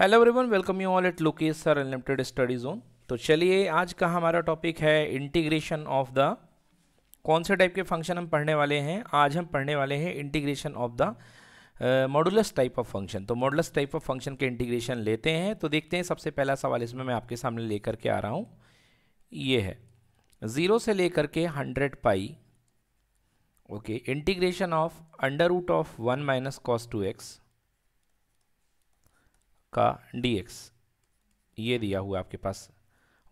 hello everyone welcome you all at Lokesh sir unlimited study zone तो चलिए आज का हमारा टॉपिक है इंटीग्रेशन ऑफ द कौन से टाइप के फंक्शन हम पढ़ने वाले हैं आज हम पढ़ने वाले हैं integration of the modulus type of function तो मॉडुलस टाइप ऑफ फंक्शन के इंटीग्रेशन लेते हैं तो देखते हैं सबसे पहला सवाल इसमें मैं आपके सामने लेकर के आ रहा हूँ ये है ज़ीरो से लेकर के hundred pi okay integration of under root of one minus cos two x का डी एक्स ये दिया हुआ आपके पास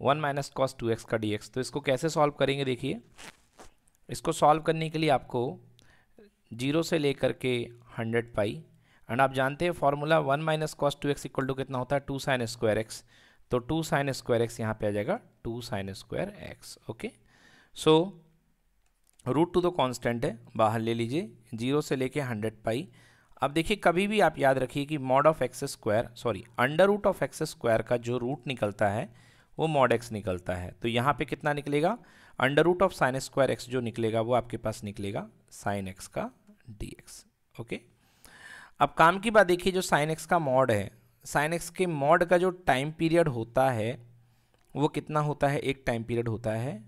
one minus cos two x का डी एक्स तो इसको कैसे सॉल्व करेंगे देखिए इसको सॉल्व करने के लिए आपको जीरो से लेकर के हंड्रेड पाई एंड आप जानते हैं formula one minus cos two x equal to कितना होता है टू साइन स्क्वायर एक्स तो टू साइन स्क्वायर एक्स यहाँ पे आ जाएगा two sine square x okay so root two तो कांस्टेंट है बाहर ले लीजिए जीरो से लेके हंड्रेड पाई अब देखिए कभी भी आप याद रखिए कि mod of x square sorry under root of x square का जो रूट निकलता है वो मॉड एक्स निकलता है तो यहाँ पे कितना निकलेगा under root of sine square x जो निकलेगा वो आपके पास निकलेगा साइन एक्स का डी एक्स ओके अब काम की बात देखिए जो साइन एक्स का मॉड है साइन एक्स के मॉड का जो टाइम पीरियड होता है वो कितना होता है एक टाइम पीरियड होता है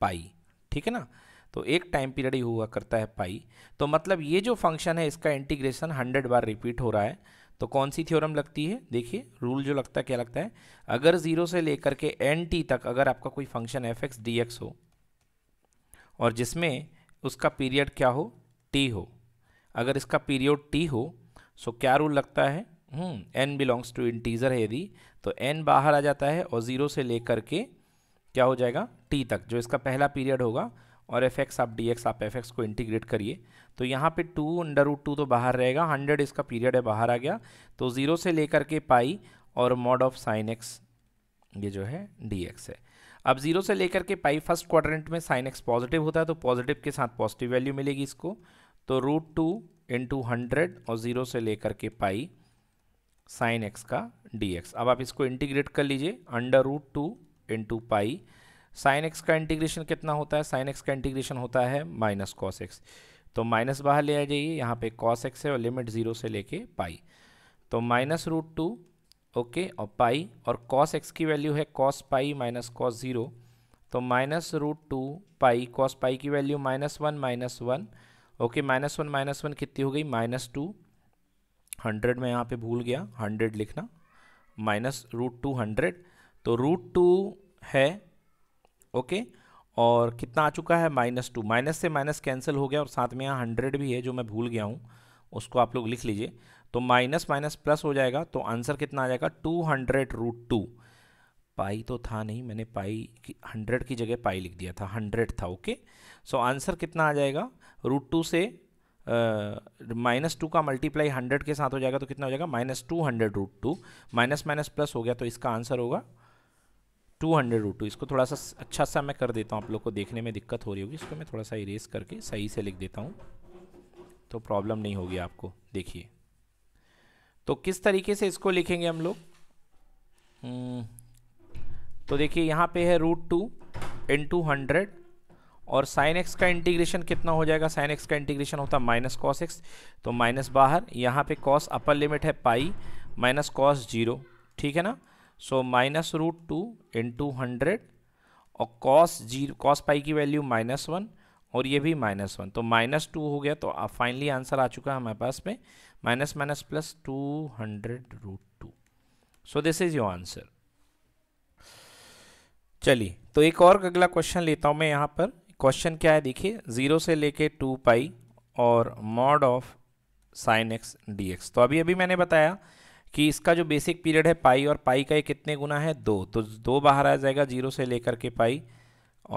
पाई ठीक है ना तो एक टाइम पीरियड ही हुआ करता है पाई तो मतलब ये जो फंक्शन है इसका इंटीग्रेशन हंड्रेड बार रिपीट हो रहा है तो कौन सी थ्योरम लगती है देखिए रूल जो लगता है क्या लगता है अगर ज़ीरो से लेकर के एन टी तक अगर आपका कोई function f x d x हो और जिसमें उसका पीरियड क्या हो टी हो अगर इसका पीरियड टी हो सो क्या रूल लगता है एन बिलोंग्स टू इंटीजर है यदि तो एन बाहर आ जाता है और ज़ीरो से लेकर के क्या हो जाएगा टी तक जो इसका पहला पीरियड होगा और एफ एक्स आप डी एक्स आप एफ एक्स को इंटीग्रेट करिए तो यहाँ पे टू अंडर रूट टू तो बाहर रहेगा हंड्रेड इसका पीरियड है बाहर आ गया तो ज़ीरो से लेकर के पाई और मॉड ऑफ साइन एक्स ये जो है डी एक्स है अब जीरो से लेकर के पाई फर्स्ट क्वाड्रेंट में साइन एक्स पॉजिटिव होता है तो पॉजिटिव के साथ पॉजिटिव वैल्यू मिलेगी इसको तो रूट टू इंटू हंड्रेड और ज़ीरो से लेकर के पाई साइन एक्स का डी एक्स अब आप इसको इंटीग्रेट कर लीजिए under root two into pi sine x का इंटीग्रेशन कितना होता है साइन एक्स का इंटीग्रेशन होता है माइनस कॉस एक्स तो माइनस बाहर ले आ जाइए यहाँ पे कॉस एक्स है और लिमिट ज़ीरो से लेके पाई तो माइनस रूट टू ओके और पाई और कॉस एक्स की वैल्यू है cos pi minus cos zero तो minus root two pi cos pi की value minus one minus one okay minus one minus one कितनी हो गई माइनस टू हंड्रेड में यहाँ पे भूल गया हंड्रेड लिखना माइनस रूट टू हंड्रेड तो रूट टू है ओके और कितना आ चुका है माइनस टू माइनस से माइनस कैंसिल हो गया और साथ में यहाँ हंड्रेड भी है जो मैं भूल गया हूँ उसको आप लोग लिख लीजिए तो माइनस माइनस प्लस हो जाएगा तो आंसर कितना आ जाएगा two hundred root two pi तो था नहीं मैंने पाई हंड्रेड की जगह पाई लिख दिया था हंड्रेड था ओके सो आंसर कितना आ जाएगा रूट टू से माइनस uh, टू का मल्टीप्लाई हंड्रेड के साथ हो जाएगा तो कितना हो जाएगा minus two hundred root two minus minus plus हो गया तो इसका आंसर होगा टू हंड्रेड रूट टू इसको थोड़ा सा अच्छा सा मैं कर देता हूँ आप लोग को देखने में दिक्कत हो रही होगी इसको मैं थोड़ा सा इरेज करके सही से लिख देता हूँ तो प्रॉब्लम नहीं होगी आपको देखिए तो किस तरीके से इसको लिखेंगे हम लोग हम्म, तो देखिए यहाँ पे है root two into hundred और साइन एक्स का इंटीग्रेशन कितना हो जाएगा साइन एक्स का इंटीग्रेशन होता है माइनस कॉस एक्स तो माइनस बाहर यहाँ पे कॉस अपर लिमिट है पाई माइनस कॉस जीरो ठीक है ना so minus root two into hundred और कॉस जी कॉस पाई की वैल्यू माइनस वन और ये भी माइनस वन तो माइनस टू हो गया तो फाइनली आंसर आ चुका है हमारे पास में minus minus plus two hundred root two so this is your answer चलिए तो एक और अगला क्वेश्चन लेता हूँ मैं यहाँ पर क्वेश्चन क्या है देखिए ज़ीरो से लेके टू पाई और mod of sine x d x तो अभी अभी मैंने बताया कि इसका जो बेसिक पीरियड है पाई और पाई का ये कितने गुना है दो तो दो बाहर आ जाएगा जीरो से लेकर के पाई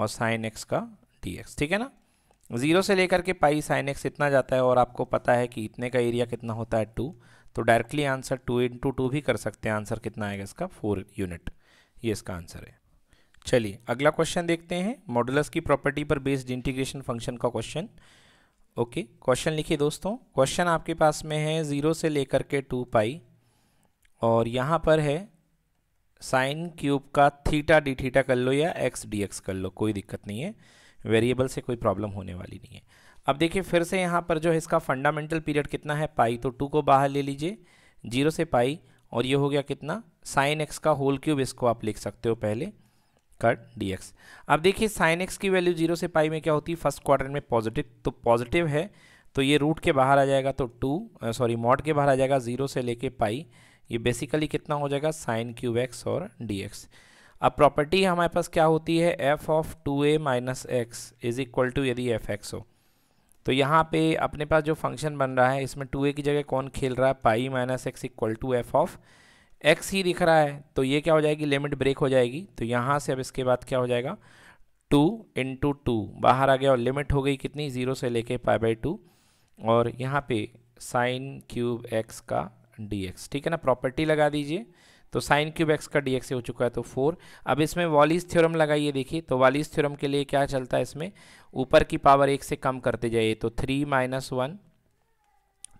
और साइन एक्स का डी एक्स ठीक है ना जीरो से लेकर के पाई साइन एक्स इतना जाता है और आपको पता है कि इतने का एरिया कितना होता है टू तो directly answer two into two भी कर सकते हैं आंसर कितना आएगा इसका फोर यूनिट ये इसका आंसर है चलिए अगला क्वेश्चन देखते हैं मॉडुलस की प्रॉपर्टी पर बेस्ड इंटीग्रेशन फंक्शन का क्वेश्चन ओके क्वेश्चन लिखिए दोस्तों क्वेश्चन आपके पास में है ज़ीरो से लेकर के टू पाई और यहाँ पर है साइन क्यूब का थीटा डी थीटा कर लो या एक्स डी एक्स कर लो कोई दिक्कत नहीं है वेरिएबल से कोई प्रॉब्लम होने वाली नहीं है अब देखिए फिर से यहाँ पर जो है इसका फंडामेंटल पीरियड कितना है पाई तो टू को बाहर ले लीजिए जीरो से पाई और ये हो गया कितना साइन एक्स का होल क्यूब इसको आप लिख सकते हो पहले कट डी एक्स अब देखिए साइन एक्स की वैल्यू जीरो से पाई में क्या होती है फर्स्ट क्वार्टर में पॉजिटिव तो पॉजिटिव है तो ये रूट के बाहर आ जाएगा तो टू सॉरी मॉड के बाहर आ जाएगा जीरो से लेके पाई ये बेसिकली कितना हो जाएगा साइन क्यूब एक्स और डी एक्स अब प्रॉपर्टी हमारे पास क्या होती है f of two a minus x is equal to यदि एफ एक्स हो तो यहाँ पे अपने पास जो फंक्शन बन रहा है इसमें टू ए की जगह कौन खेल रहा है pi minus x equal to f of x ही दिख रहा है तो ये क्या हो जाएगी लिमिट ब्रेक हो जाएगी तो यहाँ से अब इसके बाद क्या हो जाएगा टू इंटू टू बाहर आ गया और लिमिट हो गई कितनी ज़ीरो से लेके पाई बाई टू और यहाँ पे साइन क्यूब एक्स का डी एक्स ठीक है ना प्रॉपर्टी लगा दीजिए तो साइन क्यूब एक्स का डी एक्स हो चुका है तो फोर अब इसमें वॉलीज थ्योरम लगाइए देखिए तो वॉलीज थ्योरम के लिए क्या चलता है इसमें ऊपर की पावर एक से कम करते जाइए तो थ्री माइनस वन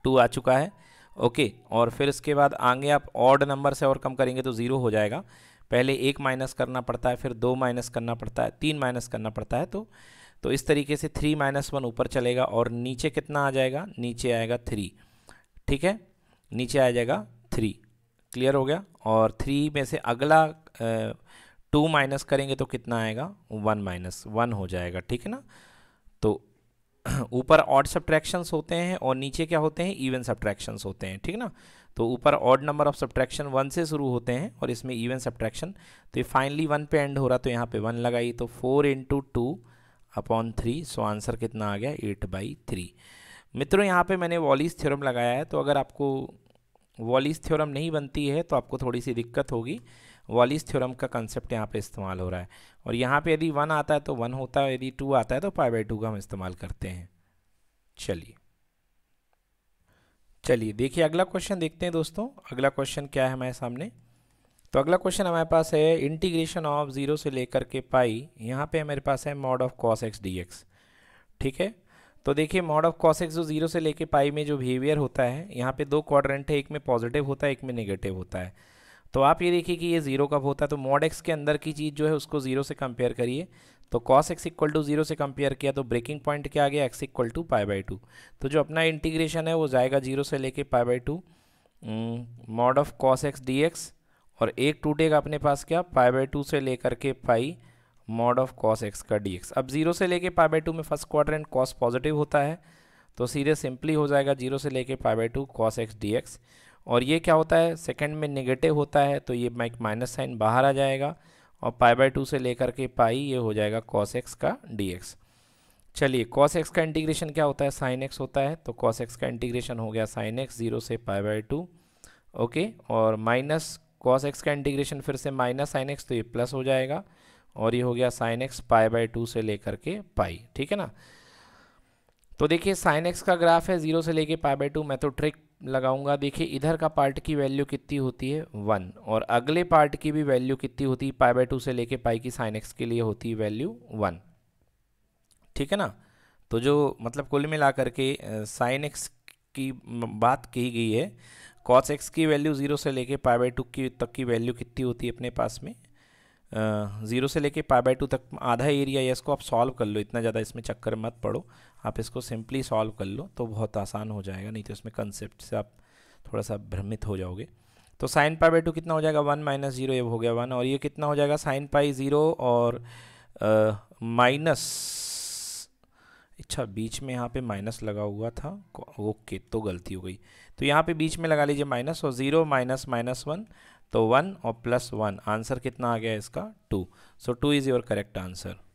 टू आ चुका है ओके और फिर इसके बाद आगे आप ऑड नंबर से और कम करेंगे तो ज़ीरो हो जाएगा पहले एक माइनस करना पड़ता है फिर दो माइनस करना पड़ता है तीन माइनस करना पड़ता है तो तो इस तरीके से थ्री माइनस वन ऊपर चलेगा और नीचे कितना आ जाएगा नीचे आएगा थ्री ठीक है नीचे आ जाएगा थ्री क्लियर हो गया और थ्री में से अगला टू माइनस करेंगे तो कितना आएगा वन माइनस वन हो जाएगा ठीक है ना तो ऊपर ऑड सब्ट्रैक्शंस होते हैं और नीचे क्या होते हैं इवन सब्ट्रैक्शंस होते हैं ठीक ना तो ऊपर odd number of subtraction one से शुरू होते हैं और इसमें इवन सब्ट्रैक्शन तो ये फाइनली वन पे एंड हो रहा तो यहाँ पे वन लगाई तो four into two upon three so answer कितना आ गया एट बाई थ्री मित्रों यहाँ पे मैंने वॉलीस थ्योरम लगाया है तो अगर आपको वॉलीस थ्योरम नहीं बनती है तो आपको थोड़ी सी दिक्कत होगी वॉलीस थ्योरम का कंसेप्ट यहाँ पे इस्तेमाल हो रहा है और यहाँ पे यदि वन आता है तो वन होता है यदि टू आता है तो पाई बाई टू का हम इस्तेमाल करते हैं चलिए चलिए देखिए अगला क्वेश्चन देखते हैं दोस्तों अगला क्वेश्चन क्या है हमारे सामने तो अगला क्वेश्चन हमारे पास है इंटीग्रेशन ऑफ ज़ीरो से लेकर के पाई यहाँ पे हमारे पास है mod of cos x d x ठीक है तो देखिए मॉड ऑफ कॉस एक्स जो जीरो से लेके पाई में जो बिहेवियर होता है यहाँ पे दो क्वाड्रेंट है एक में पॉजिटिव होता है एक में नेगेटिव होता है तो आप ये देखिए कि ये जीरो कब होता है तो मॉड एक्स के अंदर की चीज़ जो है उसको जीरो से कंपेयर करिए तो cos x equal to zero से कंपेयर किया तो ब्रेकिंग पॉइंट क्या आ गया x equal to pi by two तो जो अपना इंटीग्रेशन है वो जाएगा जीरो से लेके pi by two mod of cos x d x और एक टूटेगा अपने पास क्या पाई बाई टू से लेकर के pi mod of cos x का डी एक्स अब जीरो से लेके पाई बाई टू में first quarter and cos positive होता है तो सीधे सिंपली हो जाएगा जीरो से लेके pi by two cos x d x और ये क्या होता है सेकंड में नेगेटिव होता है तो ये माइक माइनस साइन बाहर आ जाएगा और पाई बाई टू से लेकर के पाई ये हो जाएगा कॉस एक्स का डी एक्स चलिए कॉस एक्स का इंटीग्रेशन क्या होता है साइन एक्स होता है तो कॉस एक्स का इंटीग्रेशन हो गया साइन एक्स जीरो से पाई बाई टू ओके और माइनस कॉस एक्स का इंटीग्रेशन फिर से माइनस साइन एक्स तो ये प्लस हो जाएगा और ये हो गया sine x pi by two से लेकर के पाई ठीक है ना तो देखिए साइन एक्स का ग्राफ है जीरो से लेके पाई बाई टू मैं तो ट्रिक लगाऊंगा देखिए इधर का पार्ट की वैल्यू कितनी होती है वन और अगले पार्ट की भी वैल्यू कितनी होती है पाई बाई टू से लेके पाई की साइन एक्स के लिए होती है वैल्यू वन ठीक है ना तो जो मतलब कुल मिला करके साइन एक्स की बात कही गई है कॉस एक्स की वैल्यू जीरो से लेके पाई बाई टू की तक की वैल्यू कितनी होती है अपने पास में ज़ीरो से लेके पाई बाई टू तक आधा एरिया है इसको आप सॉल्व कर लो इतना ज़्यादा इसमें चक्कर मत पड़ो आप इसको सिंपली सॉल्व कर लो तो बहुत आसान हो जाएगा नहीं तो इसमें कंसेप्ट से आप थोड़ा सा भ्रमित हो जाओगे तो साइन पाई बाई टू कितना हो जाएगा वन माइनस ज़ीरो ये हो गया वन और ये कितना हो जाएगा साइन पाई ज़ीरो और माइनस अच्छा बीच में यहाँ पे माइनस लगा हुआ था ओके तो गलती हो गई तो यहाँ पे बीच में लगा लीजिए माइनस और ज़ीरो माइनस माइनस वन तो वन और प्लस वन आंसर कितना आ गया इसका two so two is your correct answer